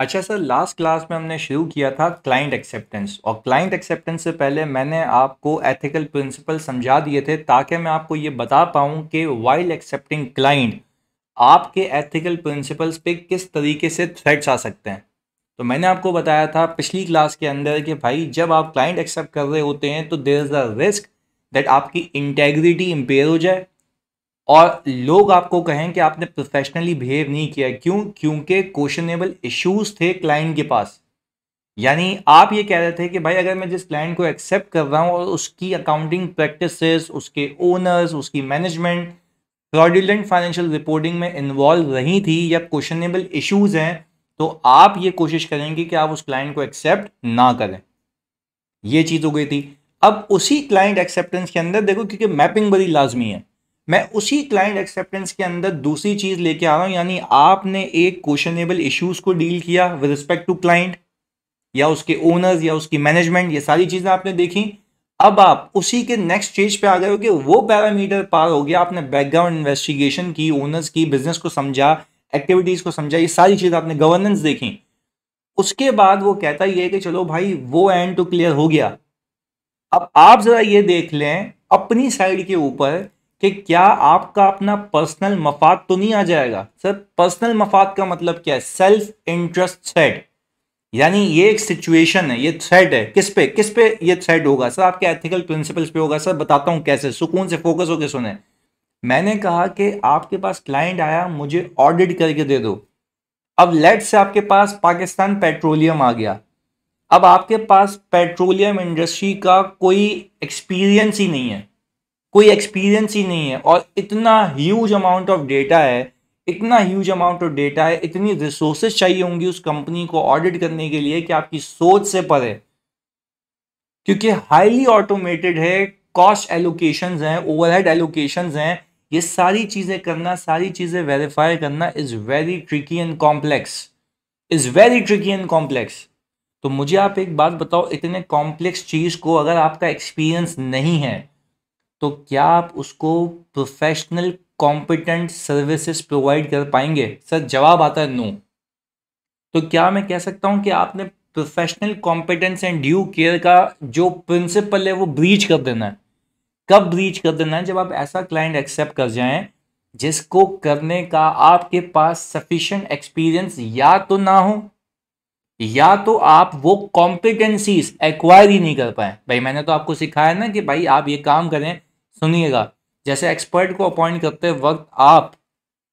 अच्छा sir last class में हमने शुरू किया था क्लाइंट एक्सेप्टेंस और क्लाइंट एक्सेप्टेंस से पहले मैंने आपको एथिकल प्रिंसिपल समझा दिए थे ताकि मैं आपको ये बता पाऊँ कि वाइल एक्सेप्टिंग क्लाइंट आपके एथिकल प्रिंसिपल्स पे किस तरीके से थ्रेट्स आ सकते हैं तो मैंने आपको बताया था पिछली क्लास के अंदर कि भाई जब आप क्लाइंट एक्सेप्ट कर रहे होते हैं तो there is the risk that आपकी इंटेग्रिटी इम्पेयर हो जाए और लोग आपको कहें कि आपने प्रोफेशनली बिहेव नहीं किया क्यों क्योंकि क्वेश्चनेबल इश्यूज थे क्लाइंट के पास यानी आप ये कह रहे थे कि भाई अगर मैं जिस क्लाइंट को एक्सेप्ट कर रहा हूँ और उसकी अकाउंटिंग प्रैक्टिसेस उसके ओनर्स उसकी मैनेजमेंट फ्रॉडुलेंट फाइनेंशियल रिपोर्टिंग में इन्वॉल्व रही थी या क्वेश्चनेबल इश्यूज हैं तो आप ये कोशिश करेंगे कि आप उस क्लाइंट को एक्सेप्ट ना करें ये चीज़ हो गई थी अब उसी क्लाइंट एक्सेप्टेंस के अंदर देखो क्योंकि मैपिंग बड़ी लाजमी है मैं उसी क्लाइंट एक्सेप्टेंस के अंदर दूसरी चीज़ लेके आ रहा हूं यानी आपने एक क्वेश्चनेबल इश्यूज को डील किया विद रिस्पेक्ट टू क्लाइंट या उसके ओनर्स या उसकी मैनेजमेंट ये सारी चीज़ें आपने देखी अब आप उसी के नेक्स्ट स्टेज पे आ गए हो कि वो पैरामीटर पार हो गया आपने बैकग्राउंड इन्वेस्टिगेशन की ओनर्स की बिजनेस को समझा एक्टिविटीज़ को समझा ये सारी चीज़ आपने गवर्नेंस देखी उसके बाद वो कहता ये है कि चलो भाई वो एंड टू क्लियर हो गया अब आप ज़रा ये देख लें अपनी साइड के ऊपर कि क्या आपका अपना पर्सनल मफाद तो नहीं आ जाएगा सर पर्सनल मफाद का मतलब क्या है सेल्फ इंटरेस्ट थ्रेड यानी ये एक सिचुएशन है ये थ्रेड है किस पे किस पे ये थ्रेड होगा सर आपके एथिकल प्रिंसिपल्स पे होगा सर बताता हूँ कैसे सुकून से फोकस होकर सुने मैंने कहा कि आपके पास क्लाइंट आया मुझे ऑडिट करके दे दो अब लेट से आपके पास पाकिस्तान पेट्रोलियम आ गया अब आपके पास पेट्रोलियम इंडस्ट्री का कोई एक्सपीरियंस ही नहीं है कोई एक्सपीरियंस ही नहीं है और इतना ह्यूज अमाउंट ऑफ डेटा है इतना ह्यूज अमाउंट ऑफ डेटा है इतनी रिसोर्सेज चाहिए होंगी उस कंपनी को ऑडिट करने के लिए कि आपकी सोच से परे क्योंकि हाईली ऑटोमेटेड है कॉस्ट एलोकेशन हैं ओवरहेड एलोकेशन हैं ये सारी चीज़ें करना सारी चीज़ें वेरीफाई करना is very tricky and complex is very tricky and complex तो मुझे आप एक बात बताओ इतने कॉम्प्लेक्स चीज़ को अगर आपका एक्सपीरियंस नहीं है तो क्या आप उसको प्रोफेशनल कॉम्पिटेंट सर्विसेज प्रोवाइड कर पाएंगे सर जवाब आता है नो तो क्या मैं कह सकता हूँ कि आपने professional competence and due care का जो प्रिंसिपल है वो ब्रीच कर देना है कब ब्रीच कर देना है जब आप ऐसा क्लाइंट एक्सेप्ट कर जाएं जिसको करने का आपके पास सफिशेंट एक्सपीरियंस या तो ना हो या तो आप वो कॉम्पिटेंसीज एक्वायर ही नहीं कर पाए भाई मैंने तो आपको सिखाया ना कि भाई आप ये काम करें सुनिएगा जैसे एक्सपर्ट को अपॉइंट करते वक्त आप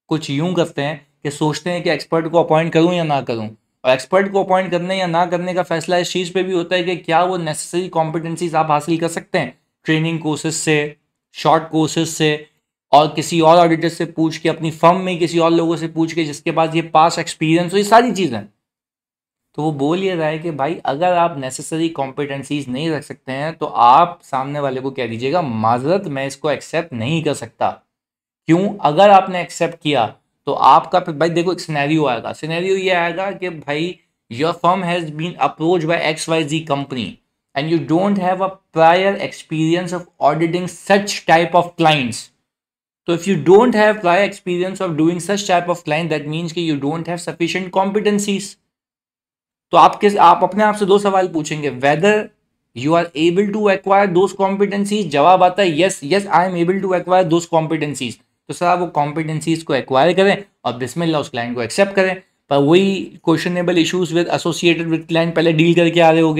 कुछ यूं करते हैं कि सोचते हैं कि एक्सपर्ट को अपॉइंट करूं या ना करूं और एक्सपर्ट को अपॉइंट करने या ना करने का फैसला इस चीज़ पे भी होता है कि क्या वो नेसेसरी कॉम्पिटेंसीज आप हासिल कर सकते हैं ट्रेनिंग कोर्सेज से शॉर्ट कोर्सेज से और किसी और ऑडिटर से पूछ के अपनी फर्म में किसी और लोगों से पूछ के जिसके पास ये पास एक्सपीरियंस हो ये सारी चीज़ें तो वो बोल ये रहा है कि भाई अगर आप नेसेसरी कॉम्पिटेंसीज नहीं रख सकते हैं तो आप सामने वाले को कह दीजिएगा माजरत मैं इसको एक्सेप्ट नहीं कर सकता क्यों अगर आपने एक्सेप्ट किया तो आपका भाई देखो एक सिनेरियो आएगा सिनेरियो ये आएगा कि भाई your firm has been approach by X Y Z company and you don't have a prior experience of auditing such type of clients तो if you don't have prior experience of doing such type of client that means कि you don't have sufficient competencies तो आपके आप अपने आप से दो सवाल पूछेंगे whether you are able to acquire those competencies जवाब आता है yes yes I am able to acquire those competencies तो सर आप वो कॉम्पिटेंसीज को एक्वायर करें और बिस्मिल्ला उस क्लाइंट को एक्सेप्ट करें पर वही questionable issues with associated with client पहले डील करके आ रहे हो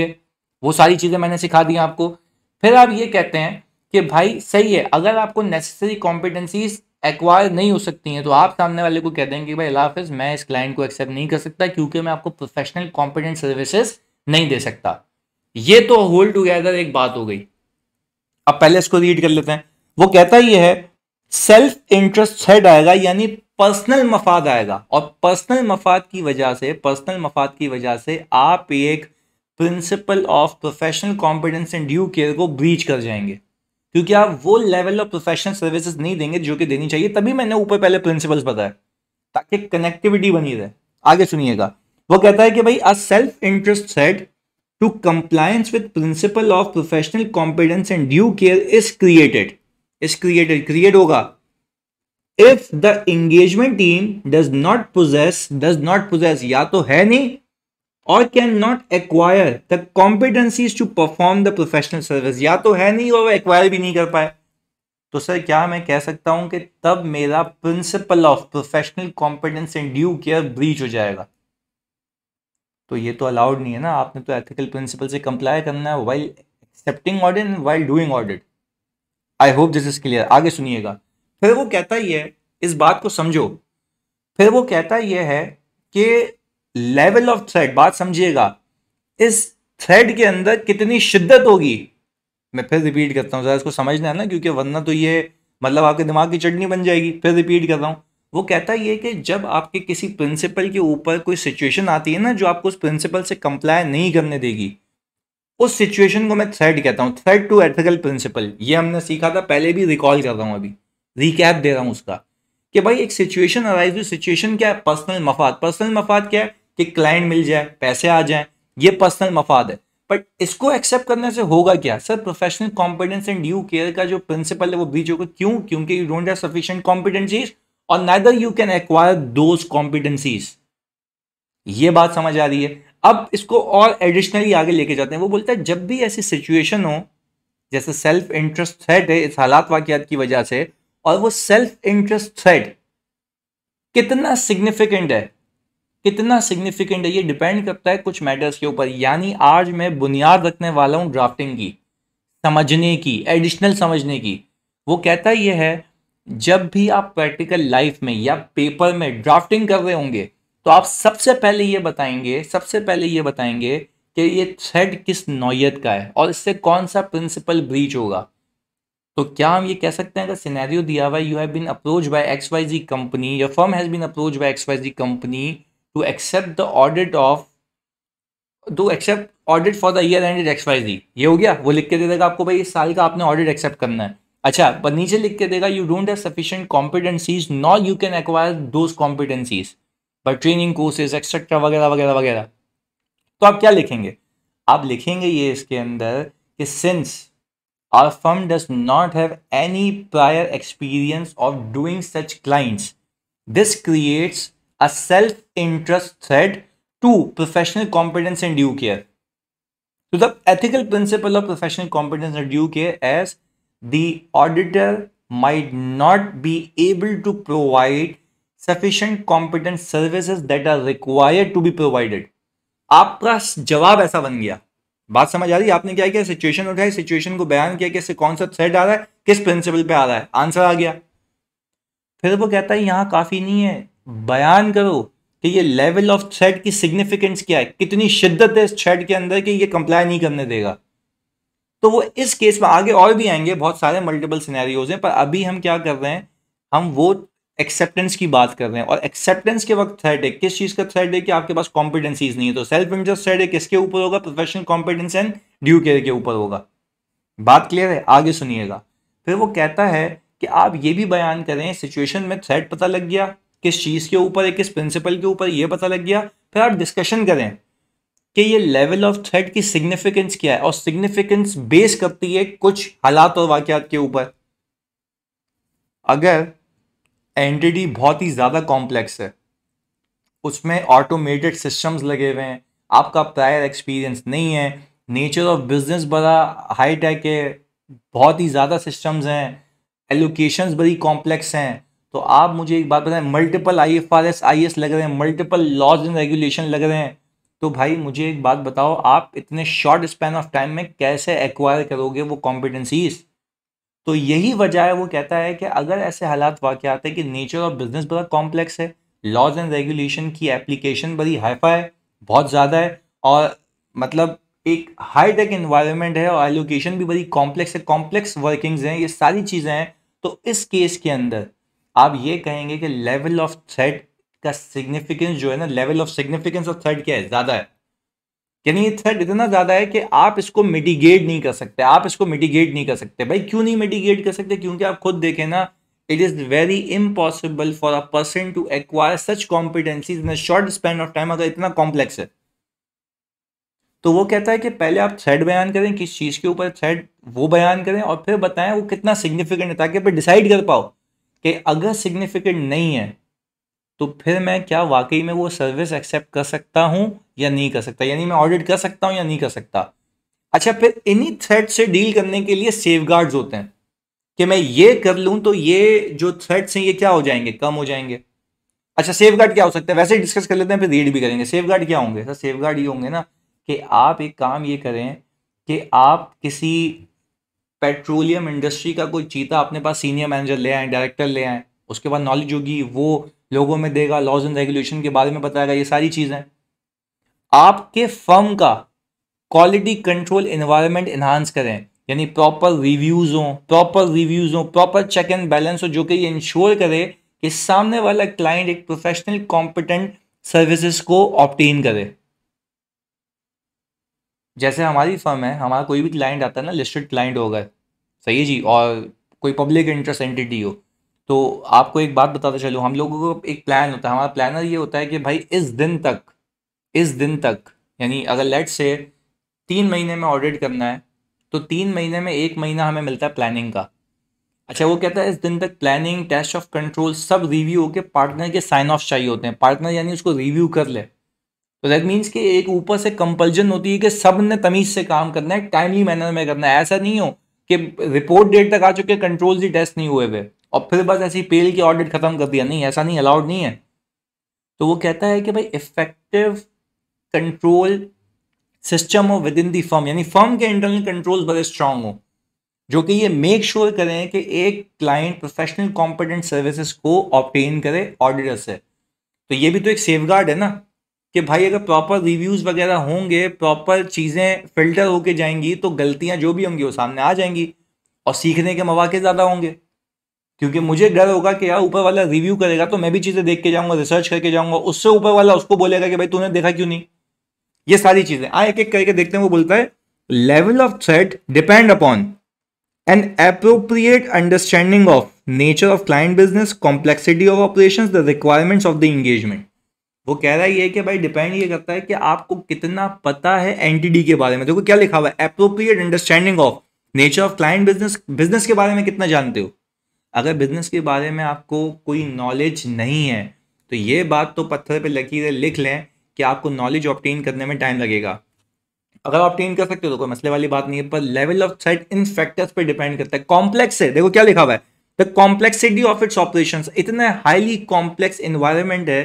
वो सारी चीज़ें मैंने सिखा दी आपको फिर आप ये कहते हैं कि भाई सही है अगर आपको नेसेसरी कॉम्पिटेंसीज एक्वायर नहीं हो सकती हैं तो आप सामने वाले को कह देंगे कि भाई अलाफिज मैं इस क्लाइंट को एक्सेप्ट नहीं कर सकता क्योंकि मैं आपको प्रोफेशनल कॉम्पिटेंट सर्विसेज नहीं दे सकता ये तो होल्ड टुगेदर एक बात हो गई अब पहले इसको रीड कर लेते हैं वो कहता ये है सेल्फ इंटरेस्ट सेट आएगा यानी पर्सनल मफाद आएगा और पर्सनल मफाद की वजह से पर्सनल मफाद की वजह से आप एक principle of professional competence and due care को ब्रीच कर जाएंगे क्योंकि आप वो लेवल ऑफ प्रोफेशनल सर्विसेज नहीं देंगे जो कि देनी चाहिए तभी मैंने ऊपर पहले प्रिंसिपल्स बताया ताकि कनेक्टिविटी बनी रहे आगे सुनिएगा वो कहता है कि भाई a self interest set to compliance with principle of professional competence and due care is created is created create होगा if the engagement team does not possess does not possess या तो है नहीं और can not acquire the competencies to perform the professional service या तो है नहीं और वो एक्वायर भी नहीं कर पाए तो सर क्या मैं कह सकता हूं कि तब मेरा principle of professional competence and due care breach हो जाएगा तो ये तो अलाउड नहीं है ना आपने तो एथिकल प्रिंसिपल से कंप्लाई करना है while accepting audit while doing order I hope this is clear आगे सुनिएगा फिर वो कहता ही है इस बात को समझो फिर वो कहता यह है कि लेवल ऑफ थ्रेड बात समझिएगा इस थ्रेड के अंदर कितनी शिद्दत होगी मैं फिर रिपीट करता हूँ ज़रा इसको समझना है ना क्योंकि वरना तो ये मतलब आपके दिमाग की चटनी बन जाएगी फिर रिपीट कर रहा हूँ वो कहता ये कि जब आपके किसी प्रिंसिपल के ऊपर कोई सिचुएशन आती है ना जो आपको उस प्रिंसिपल से कंप्लाई नहीं करने देगी उस सिचुएशन को मैं थ्रेड कहता हूँ थ्रेड टू एथिकल प्रिंसिपल ये हमने सीखा था पहले भी रिकॉल कर रहा हूँ अभी रिकैप दे रहा हूँ उसका कि भाई एक सिचुएशन अराइज सिचुएशन क्या है पर्सनल मफाद पर्सनल मफाद क्या है कि क्लाइंट मिल जाए पैसे आ जाए ये पर्सनल मफाद है बट इसको एक्सेप्ट करने से होगा क्या sir professional competence and due care का जो प्रिंसिपल है वो बीच होगा क्यों क्योंकि you don't have sufficient competencies और neither you can acquire those competencies ये बात समझ आ रही है अब इसको और एडिशनली आगे लेके जाते हैं वो बोलता है जब भी ऐसी सिचुएशन हो जैसे सेल्फ इंटरेस्ट थ्रेट है इस हालात वाकियात की वजह से और वो सेल्फ इंटरेस्ट थ्रेट कितना सिग्निफिकेंट है कितना सिग्निफिकेंट है ये डिपेंड करता है कुछ मैटर्स के ऊपर यानी आज मैं बुनियाद रखने वाला हूँ ड्राफ्टिंग की समझने की एडिशनल समझने की वो कहता ये है जब भी आप प्रैक्टिकल लाइफ में या पेपर में ड्राफ्टिंग कर रहे होंगे तो आप सबसे पहले ये बताएंगे सबसे पहले ये बताएंगे कि ये थ्रेड किस नौयत का है और इससे कौन सा प्रिंसिपल ब्रीच होगा तो क्या हम ये कह सकते हैं अगर सिनेरियो दिया हुआ you have been approach by X Y Z company या firm has been approach by X Y Z company to accept the audit of to accept audit for the year end X Y Z ये हो गया वो लिख के दे देगा आपको भाई इस साल का आपने ऑडिट एक्सेप्ट करना है अच्छा पर नीचे लिख के देगा you don't have sufficient competencies not you can acquire those competencies but training courses etcetera वगैरह वगैरह वगैरह तो आप क्या लिखेंगे आप लिखेंगे ये इसके अंदर कि since our firm does not have any prior experience of doing such clients this creates a self interest threat to professional competence and due care तो the ethical principle of professional competence and due care as the auditor might not be able to provide sufficient competence services that are required to be provided आपका जवाब ऐसा बन गया बात समझ आ रही आपने क्या किया सिचुएशन उठाई सिचुएशन को बयान किया कि कौन सा सेट आ रहा है किस प्रिंसिपल पे आ रहा है आंसर आ गया फिर वो कहता है यहां काफी नहीं है बयान करो कि ये लेवल ऑफ थ्रेड की सिग्निफिकेंस क्या है कितनी शिद्दत है इस थ्रेड के अंदर कि ये कंप्लाई नहीं करने देगा तो वो इस केस में आगे और भी आएंगे बहुत सारे मल्टीपल सिनेरियोज हैं पर अभी हम क्या कर रहे हैं हम वो एक्सेप्टेंस की बात कर रहे हैं और एक्सेप्टेंस के वक्त थ्रेड है किस चीज़ का थ्रेड है कि आपके पास कॉम्पिटेंसीज नहीं है तो सेल्फ इंटरेस्ट थ्रेड है किसके ऊपर होगा professional competence and due care के ऊपर होगा बात क्लियर है आगे सुनिएगा फिर वो कहता है कि आप ये भी बयान करें सिचुएशन में थ्रेड पता लग गया किस चीज़ के ऊपर है किस प्रिंसिपल के ऊपर ये पता लग गया फिर आप डिस्कशन करें कि ये लेवल ऑफ थ्रेड की सिग्निफिकेंस क्या है और सिग्निफिकेंस बेस करती है कुछ हालात और वाक़ात के ऊपर अगर एंटिटी बहुत ही ज़्यादा कॉम्प्लेक्स है उसमें ऑटोमेटेड सिस्टम्स लगे हुए हैं आपका प्रायर एक्सपीरियंस नहीं है नेचर ऑफ बिजनेस बड़ा हाई टेक है बहुत ही ज़्यादा सिस्टम्स हैं एलोकेशंस बड़ी कॉम्प्लेक्स हैं तो आप मुझे एक बात बताएं multiple I F R S I S लग रहे हैं मल्टीपल लॉज एंड रेगुलेशन लग रहे हैं तो भाई मुझे एक बात बताओ आप इतने शॉर्ट स्पैन ऑफ टाइम में कैसे एक्वायर करोगे वो कॉम्पिटेंसीज तो यही वजह है वो कहता है कि अगर ऐसे हालात वाक़ आते हैं कि नेचर ऑफ बिजनेस बड़ा कॉम्प्लेक्स है लॉज एंड रेगुलेशन की एप्लीकेशन बड़ी हाइफा है बहुत ज़्यादा है और मतलब एक हाई टेक इन्वायरमेंट है और एलोकेशन भी बड़ी कॉम्प्लेक्स है कॉम्प्लेक्स वर्किंग्स हैं ये सारी चीज़ें हैं तो इस केस के अंदर आप ये कहेंगे कि लेवल ऑफ थ्रेड का सिग्निफिकेंस जो है ना level of significance of threat क्या है ज़्यादा है यानी ये थ्रेड इतना ज़्यादा है कि आप इसको मिटिगेट नहीं कर सकते आप इसको मिटिगेट नहीं कर सकते भाई क्यों नहीं मिटिगेट कर सकते क्योंकि आप खुद देखें ना it is very impossible for a person to acquire such competency in short span of time अगर इतना कॉम्प्लेक्स है तो वो कहता है कि पहले आप थ्रेड बयान करें किस चीज़ के ऊपर थ्रेड वो बयान करें और फिर बताएं वो कितना सिग्निफिकेंट है ताकि फिर डिसाइड कर पाओ कि अगर सिग्निफिकेंट नहीं है तो फिर मैं क्या वाकई में वो सर्विस एक्सेप्ट कर सकता हूँ या नहीं कर सकता यानी मैं ऑडिट कर सकता हूँ या नहीं कर सकता अच्छा फिर इन्हीं थ्रेड से डील करने के लिए सेफ होते हैं कि मैं ये कर लूँ तो ये जो थ्रेड्स हैं ये क्या हो जाएंगे कम हो जाएंगे अच्छा सेफ क्या हो सकता है वैसे ही डिस्कस कर लेते हैं फिर रीड भी करेंगे सेफ क्या होंगे सर तो सेफ ये होंगे ना कि आप एक काम ये करें कि आप किसी पेट्रोलियम इंडस्ट्री का कोई चीता अपने पास सीनियर मैनेजर ले आए डायरेक्टर ले आए उसके बाद नॉलेज होगी वो लोगों में देगा लॉज एंड रेगुलेशन के बारे में बताएगा ये सारी चीज़ें आपके फर्म का क्वालिटी कंट्रोल इन्वायरमेंट इन्हांस करें यानी प्रॉपर रिव्यूज़ हों प्रॉपर रिव्यूज़ हों प्रॉपर चेक एंड बैलेंस हो जो कि ये इंश्योर करे कि सामने वाला क्लाइंट एक प्रोफेशनल कॉम्पिटेंट सर्विसेज को ऑप्टेन करे जैसे हमारी फर्म है हमारा कोई भी क्लाइंट आता है ना लिस्टेड क्लाइंट होगा सही है जी और कोई पब्लिक इंटरेस्ट एंटिटी हो तो आपको एक बात बताते चलो हम लोगों को एक प्लान होता है हमारा प्लानर ये होता है कि भाई इस दिन तक इस दिन तक यानी अगर लेट से तीन महीने में ऑडिट करना है तो तीन महीने में एक महीना हमें मिलता है प्लानिंग का अच्छा वो कहता है इस दिन तक प्लानिंग टेस्ट ऑफ कंट्रोल सब रिव्यू होकर पार्टनर के साइन ऑफ चाहिए होते हैं पार्टनर यानी उसको रिव्यू कर ले तो दैट मीन्स कि एक ऊपर से कंपल्जन होती है कि सब ने तमीज़ से काम करना है टाइमली मैनर में करना है ऐसा नहीं हो कि रिपोर्ट डेट तक आ चुके कंट्रोल ही टेस्ट नहीं हुए हुए और फिर बस ऐसी पेल की ऑडिट ख़त्म कर दिया नहीं ऐसा नहीं अलाउड नहीं है तो वो कहता है कि भाई इफेक्टिव कंट्रोल सिस्टम हो विद इन दी फर्म यानी फर्म के इंटरनल कंट्रोल्स बड़े स्ट्रांग हो जो कि ये मेक श्योर sure करें कि एक क्लाइंट प्रोफेशनल कॉम्पिटेंट सर्विसेज को ऑप्टेन करे ऑडिटर से तो ये भी तो एक सेफ गार्ड है ना कि भाई अगर प्रॉपर रिव्यूज़ वगैरह होंगे प्रॉपर चीज़ें फिल्टर होके जाएंगी तो गलतियां जो भी होंगी वो सामने आ जाएंगी और सीखने के मौाक़े ज़्यादा होंगे क्योंकि मुझे डर होगा कि यार ऊपर वाला रिव्यू करेगा तो मैं भी चीज़ें देख के जाऊँगा रिसर्च करके जाऊँगा उससे ऊपर वाला उसको बोलेगा कि भाई तूने देखा क्यों नहीं ये सारी चीज़ें आ हाँ, एक एक करके देखते हैं वो बोलता है level of threat depend upon an appropriate understanding of nature of client business complexity of operation the requirements of the engagement वो कह रहा है ये कि भाई डिपेंड ये करता है कि आपको कितना पता है एनटीडी के बारे में देखो क्या लिखा हुआ है appropriate understanding of nature of client business business के बारे में कितना जानते हो अगर बिजनेस के बारे में आपको कोई नॉलेज नहीं है तो ये बात तो पत्थर पे है लिख लें कि आपको नॉलेज ऑप्टेन करने में टाइम लगेगा अगर ऑप्टेन कर सकते हो तो कोई मसले वाली बात नहीं है पर लेवल ऑफ थ्रेट इन फैक्टर्स पे डिपेंड करता है कॉम्प्लेक्स है देखो क्या लिखा हुआ है the complexity of its operation इतना हाईली कॉम्प्लेक्स इन्वायरमेंट है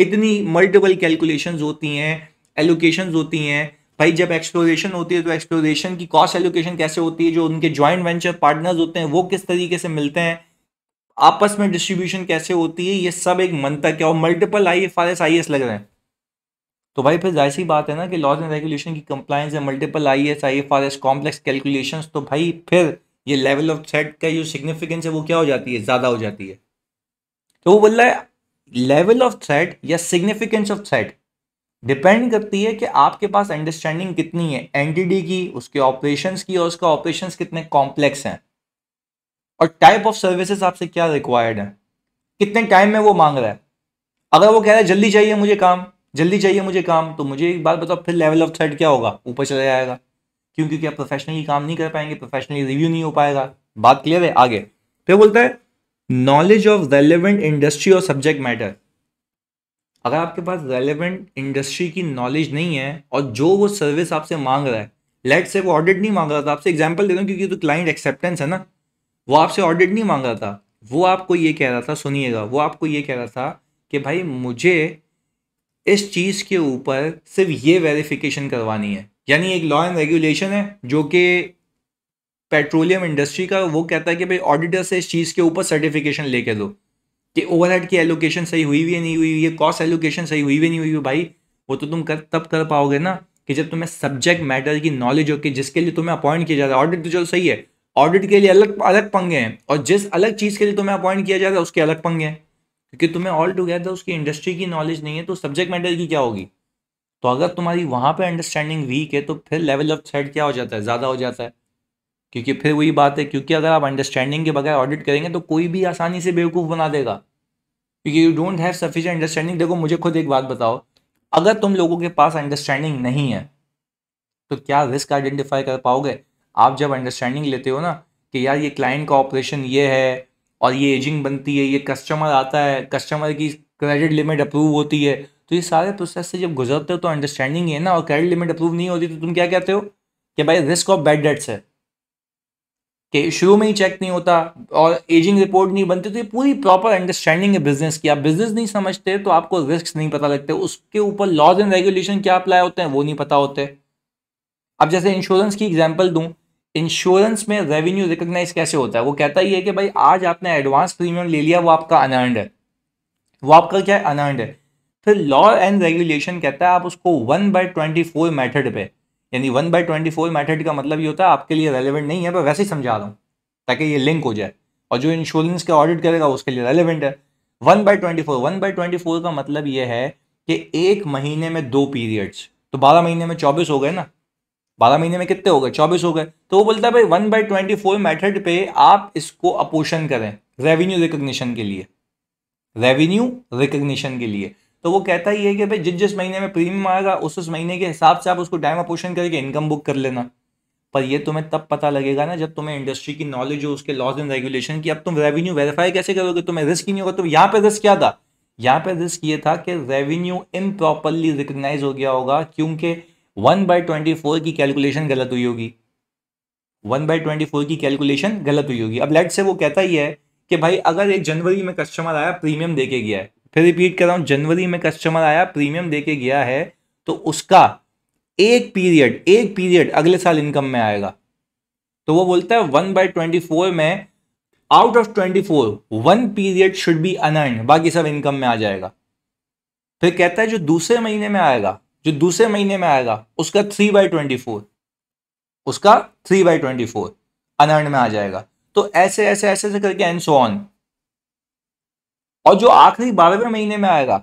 इतनी मल्टीपल कैलकुलेशन होती हैं एलोकेशन होती हैं भाई जब एक्सप्लोरेशन होती है तो एक्सप्लोरेशन की कॉस्ट एलोकेशन कैसे होती है जो उनके ज्वाइंट वेंचर पार्टनर्स होते हैं वो किस तरीके से मिलते हैं आपस में डिस्ट्रीब्यूशन कैसे होती है ये सब एक मंतक है और multiple I F R S I S लग रहे हैं तो भाई फिर जाहिर सी बात है ना कि लॉज एंड रेगुलेशन की कंप्लाइंस है multiple I S I F R S complex calculation तो भाई फिर ये लेवल ऑफ थ्रेट का जो सिग्निफिकेंस है वो क्या हो जाती है ज़्यादा हो जाती है तो वो बोल रहा है लेवल ऑफ थ्रेट या सिग्निफिकेंस ऑफ थ्रेट डिपेंड करती है कि आपके पास अंडरस्टैंडिंग कितनी है एनटीडी की उसके ऑपरेशंस की और उसका ऑपरेशंस कितने कॉम्प्लेक्स हैं और टाइप ऑफ सर्विसेज आपसे क्या रिक्वायर्ड है कितने टाइम में वो मांग रहा है अगर वो कह रहा है जल्दी चाहिए मुझे काम जल्दी चाहिए मुझे काम तो मुझे एक बात बताओ फिर लेवल ऑफ थ्रेड क्या होगा ऊपर चला जाएगा क्योंकि आप प्रोफेशनली काम नहीं कर पाएंगे प्रोफेशनली रिव्यू नहीं हो पाएगा बात क्लियर है आगे फिर बोलता है नॉलेज ऑफ रेलिवेंट इंडस्ट्री और सब्जेक्ट मैटर अगर आपके पास रेलिवेंट इंडस्ट्री की नॉलेज नहीं है और जो वो सर्विस आपसे मांग रहा है लेट से वो ऑडिट नहीं मांग रहा था आपसे एग्जाम्पल दे रहा हूँ क्योंकि तो क्लाइंट एक्सेप्टेंस है ना वो आपसे ऑडिट नहीं मांग रहा था वो आपको ये कह रहा था सुनिएगा वो आपको ये कह रहा था कि भाई मुझे इस चीज़ के ऊपर सिर्फ ये वेरिफिकेशन करवानी है यानी एक लॉ एंड रेगुलेशन है जो कि पेट्रोलियम इंडस्ट्री का वो कहता है कि भाई ऑडिटर से इस चीज़ के ऊपर सर्टिफिकेशन लेके दो कि ओवरहेड की एलोकेशन सही हुई हुई नहीं हुई हुई है कॉस्ट एलोकेशन सही हुई हुई नहीं हुई हुई भाई वो तो तुम कर तब कर पाओगे ना कि जब तुम्हें सब्जेक्ट मैटर की नॉलेज हो कि जिसके लिए तुम्हें अपॉइंट किया जा रहा है ऑडिट तो चलो सही है ऑडिट के लिए अलग अलग पंगे हैं और जिस अलग चीज़ के लिए तुम्हें अपॉइंट किया जा रहा है उसके अलग पंगे हैं क्योंकि तुम्हें ऑल टुगेदर उसकी इंडस्ट्री की नॉलेज नहीं है तो सब्जेक्ट मैटर की क्या होगी तो अगर तुम्हारी वहाँ पर अंडरस्टैंडिंग वीक है तो फिर लेवल ऑफ थ्रेड क्या हो जाता है ज़्यादा हो जाता है क्योंकि फिर वही बात है क्योंकि अगर आप अंडरस्टैंडिंग के बगैर ऑडिट करेंगे तो कोई भी आसानी से बेवकूफ़ बना देगा क्योंकि you don't have sufficient understanding देखो मुझे खुद एक बात बताओ अगर तुम लोगों के पास अंडरस्टैंडिंग नहीं है तो क्या रिस्क आइडेंटिफाई कर पाओगे आप जब अंडरस्टैंडिंग लेते हो ना कि यार ये क्लाइंट का ऑपरेशन ये है और ये एजिंग बनती है ये कस्टमर आता है कस्टमर की क्रेडिट लिमिट अप्रूव होती है तो ये सारे प्रोसेस से जब गुजरते हो तो अंडरस्टैंडिंग है ना और क्रेडिट लिमिट अप्रूव नहीं होती तो तुम क्या कहते हो कि भाई रिस्क ऑफ बैड डेट्स है कि शुरू में ही चेक नहीं होता और एजिंग रिपोर्ट नहीं बनती तो ये पूरी प्रॉपर अंडरस्टैंडिंग है बिजनेस की आप बिजनेस नहीं समझते तो आपको रिस्क नहीं पता लगते उसके ऊपर लॉज एंड रेगुलेशन क्या अप्लाई होते हैं वो नहीं पता होते अब जैसे इंश्योरेंस की एग्जाम्पल दूँ इंश्योरेंस में रेवेन्यू रिकोगनाइज कैसे होता है वो कहता ही है कि भाई आज आपने एडवांस प्रीमियम ले लिया वो आपका अनर्ड है वो आपका क्या है अनर्ड है फिर लॉ एंड रेगुलेशन कहता है आप उसको one by twenty four method पर यानी one by twenty four method का मतलब ये होता है आपके लिए रेलिवेंट नहीं है मैं वैसे ही समझा रहा हूँ ताकि ये लिंक हो जाए और जो इंश्योरेंस का ऑडिट करेगा उसके लिए रेलिवेंट है one by twenty four one by twenty four का मतलब ये है कि एक महीने में दो पीरियड्स तो बारह महीने में चौबीस हो गए ना बारह महीने में कितने हो गए चौबीस हो गए तो वो बोलता है भाई one by twenty four method पे आप इसको अपोशन करें रेवेन्यू रिकोगशन के लिए रेवेन्यू रिकोगशन के लिए तो वो कहता ही है कि भाई जिस जिस महीने में प्रीमियम आएगा उस उस महीने के हिसाब से आप उसको टाइम अपोशन करके इनकम बुक कर लेना पर ये तुम्हें तब पता लगेगा ना जब तुम्हें इंडस्ट्री की नॉलेज हो उसके लॉज एंड रेगुलेशन की अब तुम रेवेन्यू वेरीफाई कैसे करोगे तुम्हें रिस्क ही नहीं होगा तुम यहाँ पे रिस्क क्या था यहाँ पे रिस्क ये था कि रेवेन्यू इम्प्रॉपरली रिकग्नाइज हो गया होगा क्योंकि वन बाई ट्वेंटी फोर की कैलकुलेशन गलत हुई होगी वन बाई ट्वेंटी फोर की कैलकुलेशन गलत हुई होगी अब लेट से वो कहता ही है कि भाई अगर एक जनवरी में कस्टमर आया प्रीमियम देके गया है फिर रिपीट कर रहा हूँ जनवरी में कस्टमर आया प्रीमियम दे के गया है तो उसका एक पीरियड एक पीरियड अगले साल इनकम में आएगा तो वो बोलता है वन बाई ट्वेंटी फोर में out of twenty four one period should be unearned बाकी सब इनकम में आ जाएगा फिर कहता है जो दूसरे महीने में आएगा जो दूसरे महीने में आएगा उसका थ्री बाई ट्वेंटी फोर उसका three by twenty four unearned में आ जाएगा तो ऐसे ऐसे ऐसे ऐसे करके एंड सो ऑन और जो आखिरी बारहवें महीने में आएगा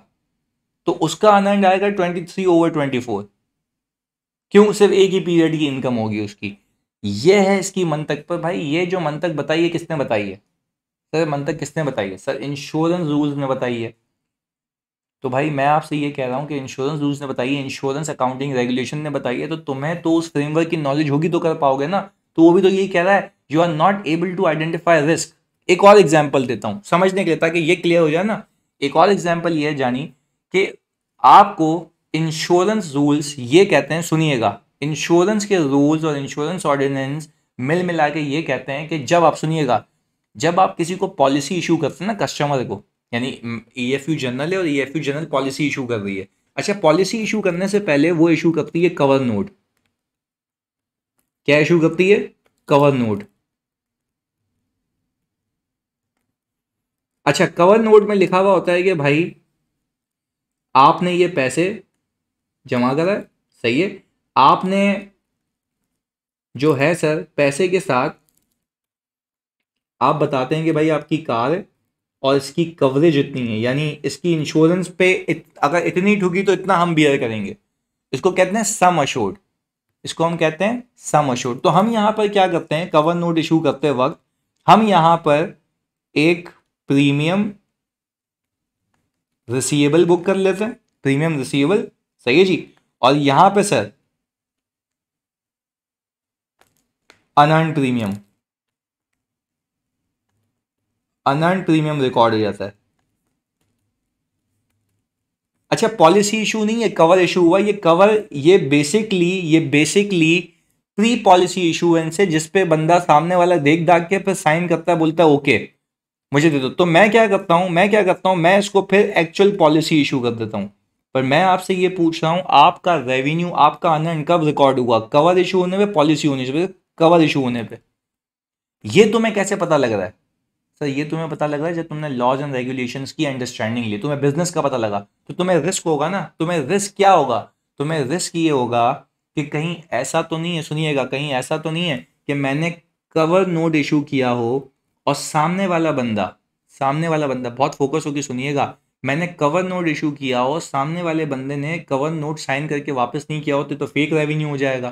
तो उसका आनंद आएगा twenty three over twenty four क्यों सिर्फ एक ही पीरियड की इनकम होगी उसकी ये है इसकी मंतक पर भाई ये जो मंतक बताई है किसने बताई है सर मंतक किसने बताई है सर इंश्योरेंस रूल्स ने बताई है तो भाई मैं आपसे ये कह रहा हूँ कि इंश्योरेंस रूल्स ने बताई है इंश्योरेंस अकाउंटिंग रेगुलेशन ने बताई है तो तुम्हें तो उस फ्रेमवर्क की नॉलेज होगी तो कर पाओगे ना तो वो भी तो यही कह रहा है you are not able to identify risk एक और एग्जाम्पल देता हूँ समझने के लिए ताकि ये क्लियर हो जाए ना एक और एग्जाम्पल ये है जानी कि आपको इंश्योरेंस रूल्स ये कहते हैं सुनिएगा इंश्योरेंस के रूल्स और इंश्योरेंस ऑर्डिनेंस मिल मिला के ये कहते हैं कि जब आप सुनिएगा जब आप किसी को पॉलिसी इशू करते हैं ना कस्टमर को यानी ई एफ यू जनरल है और E F U general policy issue कर रही है अच्छा पॉलिसी इशू करने से पहले वो इशू करती है कवर नोट क्या इशू करती है कवर नोट अच्छा कवर नोट में लिखा हुआ होता है कि भाई आपने ये पैसे जमा कराए सही है आपने जो है सर पैसे के साथ आप बताते हैं कि भाई आपकी कार है और इसकी कवरेज इतनी है यानी इसकी इंश्योरेंस पे इत, अगर इतनी ठुकी तो इतना हम बियर करेंगे इसको कहते हैं सम अशोर्ड इसको हम कहते हैं सम अशोर्ड तो हम यहाँ पर क्या करते हैं कवर नोट इशू करते वक्त हम यहाँ पर एक प्रीमियम रिसीवेबल बुक कर लेते हैं प्रीमियम रिसीवेबल सही है जी और यहां पे sir unearned premium unearned premium record हो जाता है अच्छा पॉलिसी इशू नहीं है कवर इशू हुआ ये कवर ये बेसिकली ये बेसिकली प्री पॉलिसी इशू है जिसपे बंदा सामने वाला देख दाग के फिर साइन करता है बोलता है ओके okay, मुझे दे दो तो मैं क्या करता हूँ मैं क्या करता हूँ मैं इसको फिर एक्चुअल पॉलिसी इशू कर देता हूँ पर मैं आपसे ये पूछ रहा हूँ आपका रेवेन्यू आपका अर्न कब रिकॉर्ड हुआ कवर इशू होने पे पॉलिसी होने पे कवर इशू होने पे ये तुम्हें कैसे पता लग रहा है सर ये तुम्हें पता लग रहा है जब तुमने लॉज एंड रेगुलेशन की अंडरस्टैंडिंग ली तुम्हें बिजनेस का पता लगा तो तुम्हें रिस्क होगा ना तुम्हें रिस्क क्या होगा तुम्हें रिस्क ये होगा कि कहीं ऐसा तो नहीं है सुनिएगा कहीं ऐसा तो नहीं है कि मैंने कवर नोट इशू किया हो और सामने वाला बंदा सामने वाला बंदा बहुत फोकस होकर सुनिएगा मैंने कवर नोट इशू किया हो सामने वाले बंदे ने कवर नोट साइन करके वापस नहीं किया होते तो फेक रेवेन्यू हो जाएगा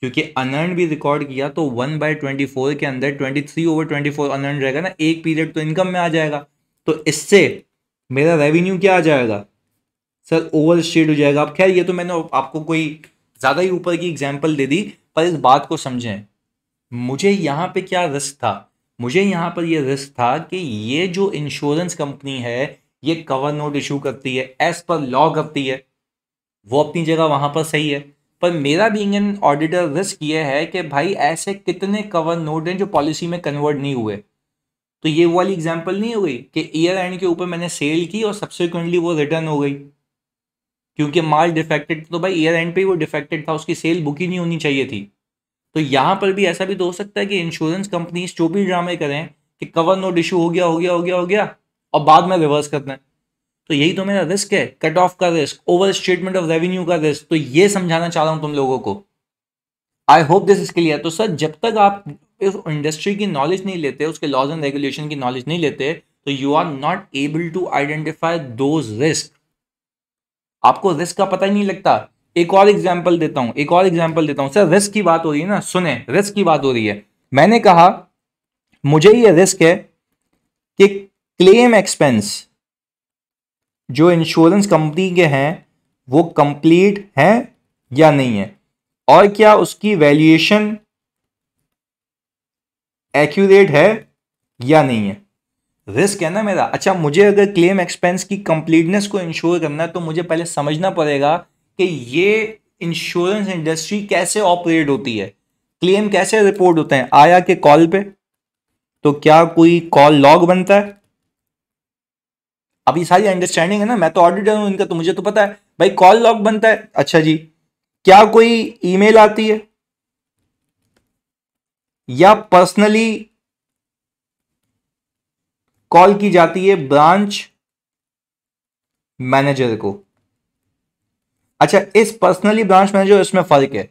क्योंकि अनर्न भी रिकॉर्ड किया तो वन बाय ट्वेंटी फोर के अंदर twenty three over twenty four unearned रहेगा ना एक पीरियड तो इनकम में आ जाएगा तो इससे मेरा रेवेन्यू क्या आ जाएगा सर ओवर स्टेट हो जाएगा अब खैर ये तो मैंने आपको कोई ज़्यादा ही ऊपर की एग्जाम्पल दे दी पर इस बात को समझें मुझे यहाँ पे क्या रिस्क था मुझे यहाँ पर यह रिस्क था कि ये जो इंश्योरेंस कंपनी है ये कवर नोट इशू करती है एज पर लॉ करती है वो अपनी जगह वहाँ पर सही है पर मेरा बींग एन ऑडिटर रिस्क ये है कि भाई ऐसे कितने कवर नोट हैं जो पॉलिसी में कन्वर्ट नहीं हुए तो ये वाली एग्जाम्पल नहीं हो गई कि ईयर एंड के ऊपर मैंने सेल की और सब्सिक्वेंटली वो रिटर्न हो गई क्योंकि माल डिफेक्टेड तो भाई ईयर एंड पे वो डिफेक्टेड था उसकी सेल बुक ही नहीं होनी चाहिए थी तो यहाँ पर भी ऐसा भी तो हो सकता है कि इंश्योरेंस कंपनीज जो भी ड्रामे करें कि कवर नोट इशू हो गया हो गया हो गया हो गया और बाद में रिवर्स करना है तो यही तो मेरा रिस्क है कट ऑफ का risk over statement of revenue का रिस्क तो ये समझाना चाह रहा हूँ तुम लोगों को I hope this is clear तो सर जब तक आप इस इंडस्ट्री की नॉलेज नहीं लेते उसके लॉज एंड रेगुलेशन की नॉलेज नहीं लेते तो you are not able to identify those risk आपको रिस्क का पता ही नहीं लगता एक और एग्जाम्पल देता हूँ एक और एग्जाम्पल देता हूं सर रिस्क की बात हो रही है ना सुने रिस्क की बात हो रही है मैंने कहा मुझे ये रिस्क है कि क्लेम एक्सपेंस जो इंश्योरेंस कंपनी के हैं वो कंप्लीट हैं या नहीं है और क्या उसकी वैल्यूएशन एक्यूरेट है या नहीं है रिस्क है ना मेरा अच्छा मुझे अगर क्लेम एक्सपेंस की कंप्लीटनेस को इंश्योर करना है तो मुझे पहले समझना पड़ेगा कि ये इंश्योरेंस इंडस्ट्री कैसे ऑपरेट होती है क्लेम कैसे रिपोर्ट होते हैं आया के कॉल पे तो क्या कोई कॉल लॉग बनता है अभी सारी अंडरस्टैंडिंग है ना मैं तो ऑडिटर हूं इनका तो मुझे तो पता है भाई कॉल लॉग बनता है अच्छा जी क्या कोई ईमेल आती है या पर्सनली कॉल की जाती है ब्रांच मैनेजर को अच्छा इस पर्सनली ब्रांच मैनेजर इसमें फ़र्क है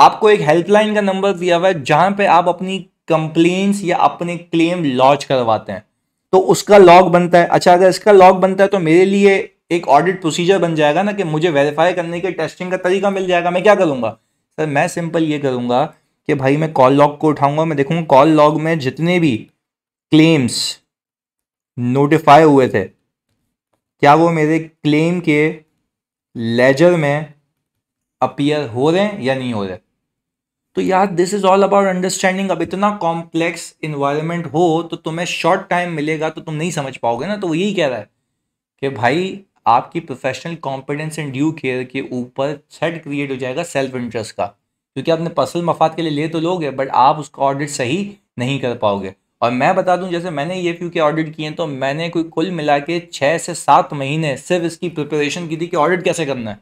आपको एक हेल्पलाइन का नंबर दिया हुआ है जहाँ पे आप अपनी कंप्लेन या अपने क्लेम लॉन्च करवाते हैं तो उसका लॉग बनता है अच्छा अगर इसका लॉग बनता है तो मेरे लिए एक ऑडिट प्रोसीजर बन जाएगा ना कि मुझे वेरीफाई करने के टेस्टिंग का तरीका मिल जाएगा मैं क्या करूँगा सर मैं सिंपल ये करूंगा कि भाई मैं कॉल लॉग को उठाऊंगा मैं देखूँगा कॉल लॉग में जितने भी क्लेम्स नोटिफाई हुए थे क्या वो मेरे क्लेम के लेजर में अपियर हो रहे हैं या नहीं हो रहे तो यार this is all about understanding अब इतना कॉम्प्लेक्स इन्वायरमेंट हो तो तुम्हें शॉर्ट टाइम मिलेगा तो तुम नहीं समझ पाओगे ना तो वो यही कह रहा है कि भाई आपकी professional competence and due care के ऊपर सेट क्रिएट हो जाएगा सेल्फ इंटरेस्ट का क्योंकि आपने पर्सनल मफाद के लिए ले तो लोगे बट आप उसका ऑडिट सही नहीं कर पाओगे और मैं बता दूं जैसे मैंने ये फ्यू के ऑडिट किए हैं तो मैंने कोई कुल मिला के छः से सात महीने सिर्फ इसकी प्रिपरेशन की थी कि ऑडिट कैसे करना है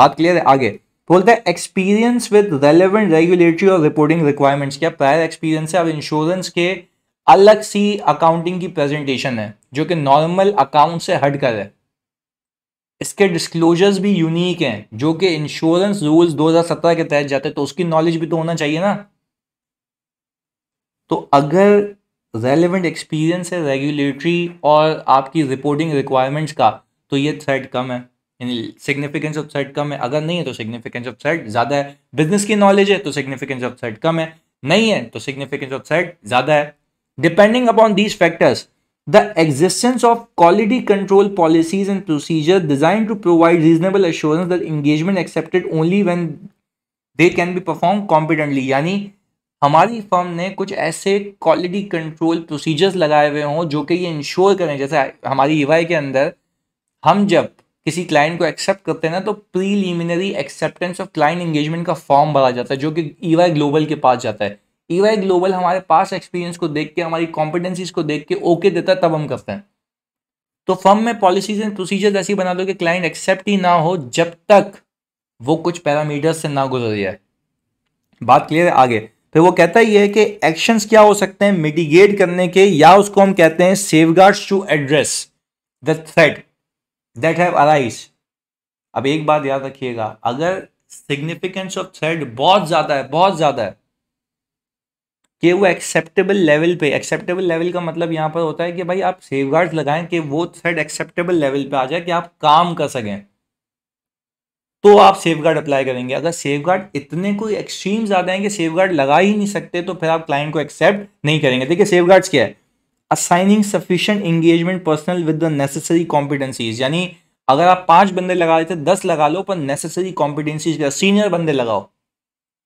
बात क्लियर है आगे बोलते हैं एक्सपीरियंस विद रेलिवेंट रेगुलेटरी और रिपोर्टिंग रिक्वायरमेंट्स क्या प्रायर एक्सपीरियंस है अब इंश्योरेंस के अलग सी अकाउंटिंग की प्रेजेंटेशन है जो कि नॉर्मल अकाउंट से हट कर है इसके डिस्क्लोजर्स भी यूनिक हैं जो कि इंश्योरेंस रूल्स 2017 के तहत जाते हैं तो उसकी नॉलेज भी तो होना चाहिए ना तो अगर रेलिवेंट एक्सपीरियंस है रेगुलेटरी और आपकी रिपोर्टिंग रिक्वायरमेंट्स का तो ये थ्रेड कम है सिग्निफिकेंस ऑफ थ्रेड कम है अगर नहीं है तो सिग्निफिकेंस ऑफ थ्रेड ज़्यादा है बिजनेस की नॉलेज है तो सिग्निफिकेंस ऑफ थ्रेड कम है नहीं है तो सिग्निफिकेंस ऑफ थ्रेड ज़्यादा है depending upon these factors the existence of quality control policies and procedure design to provide reasonable assurance that engagement accepted only when they can be perform competently यानी हमारी firm ने कुछ ऐसे quality control procedures लगाए हुए हों जो कि ये इंश्योर करें जैसे हमारी ई के अंदर हम जब किसी क्लाइंट को एक्सेप्ट करते हैं ना तो preliminary acceptance of client engagement का फॉर्म भरा जाता है जो कि ई ग्लोबल के पास जाता है ई ग्लोबल हमारे पास एक्सपीरियंस को देख के हमारी कॉम्पिटेंसीज को देख के ओके देता है तब हम करते हैं तो फर्म में पॉलिसीज एंड प्रोसीजर्स ऐसी बना दो कि क्लाइंट एक्सेप्ट ही ना हो जब तक वो कुछ पैरामीटर्स से ना गुजर जाए बात क्लियर है आगे फिर वो कहता ही है कि एक्शंस क्या हो सकते हैं मिटिगेट करने के या उसको हम कहते हैं safeguards to address the threat that have arise अब एक बात याद रखिएगा अगर सिग्निफिकेंस ऑफ थ्रेट बहुत ज़्यादा है बहुत ज़्यादा है कि वो एक्सेप्टेबल लेवल पे एक्सेप्टेबल लेवल का मतलब यहां पर होता है कि भाई आप सेफ लगाएं कि वो थ्रेड एक्सेप्टेबल लेवल पे आ जाए कि आप काम कर सकें तो आप सेफ गार्ड अप्लाई करेंगे अगर सेफ गार्ड इतने कोई एक्सट्रीम ज़्यादा है कि सेफ गार्ड लगा ही नहीं सकते तो फिर आप क्लाइंट को एक्सेप्ट नहीं करेंगे देखिए सेफ गार्ड्स क्या है assigning sufficient engagement personnel with the necessary competencies यानी अगर आप पांच बंदे लगा रहे थे दस लगा लो पर नेसेसरी कॉम्पिटेंसीज का सीनियर बंदे लगाओ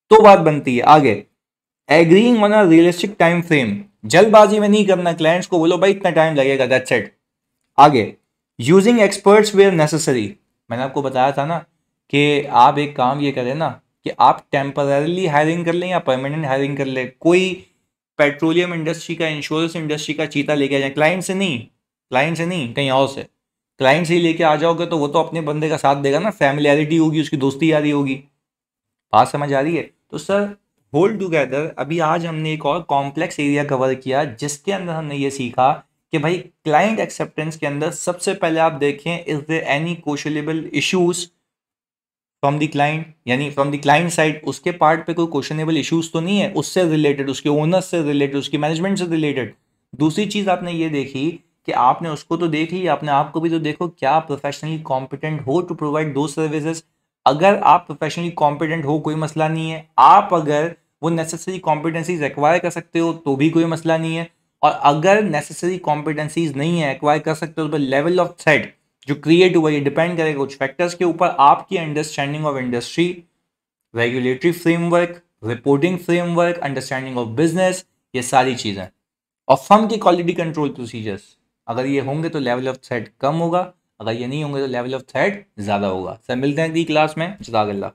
तो बात बनती है आगे agreeing on a realistic time frame जल्दबाजी में नहीं करना क्लाइंट्स को बोलो भाई इतना टाइम लगेगा दैट्स इट आगे यूजिंग एक्सपर्ट्स वेयर नेसेसरी मैंने आपको बताया था ना कि आप एक काम ये करें ना कि आप टेम्परली हायरिंग कर लें या परमानेंट हायरिंग कर लें कोई पेट्रोलियम इंडस्ट्री का इंश्योरेंस इंडस्ट्री का चीता लेके आ जाए क्लाइंट से नहीं क्लाइंट से नहीं कहीं और से क्लाइंट से ही लेके आ जाओगे तो वो तो अपने बंदे का साथ देगा ना फैमिलियरिटी होगी उसकी दोस्ती यारी होगी बात समझ आ रही है तो सर होल्ड टुगेदर अभी आज हमने एक और कॉम्प्लेक्स एरिया कवर किया जिसके अंदर हमने ये सीखा कि भाई क्लाइंट एक्सेप्टेंस के अंदर सबसे पहले आप देखें is there any questionable issues from the client यानी फ्रॉम द क्लाइंट साइड उसके पार्ट पे कोई क्वेश्चनेबल इश्यूज तो नहीं है उससे रिलेटेड उसके ओनर्स से रिलेटेड उसकी मैनेजमेंट से रिलेटेड दूसरी चीज़ आपने ये देखी कि आपने उसको तो देख ली आपने आपको भी तो देखो क्या प्रोफेशनली कॉम्पिटेंट हो टू प्रोवाइड दो सर्विसेज अगर आप प्रोफेशनली कॉम्पिटेंट हो कोई मसला नहीं है आप अगर वो नेसेसरी कॉम्पिटेंसीज एक्वायर कर सकते हो तो भी कोई मसला नहीं है और अगर नेसेसरी कॉम्पिटेंसीज नहीं है एक्वायर कर सकते हो तो लेवल ऑफ थ्रेड जो क्रिएट हुआ ये डिपेंड करेगा कुछ फैक्टर्स के ऊपर आपकी understanding of industry regulatory framework reporting framework understanding of business ये सारी चीज़ें और फर्म की क्वालिटी कंट्रोल प्रोसीजर्स अगर ये होंगे तो लेवल ऑफ थ्रेट कम होगा अगर ये नहीं होंगे तो लेवल ऑफ थ्रेट ज़्यादा होगा सर मिलते हैं अगली क्लास में जजाकल्ला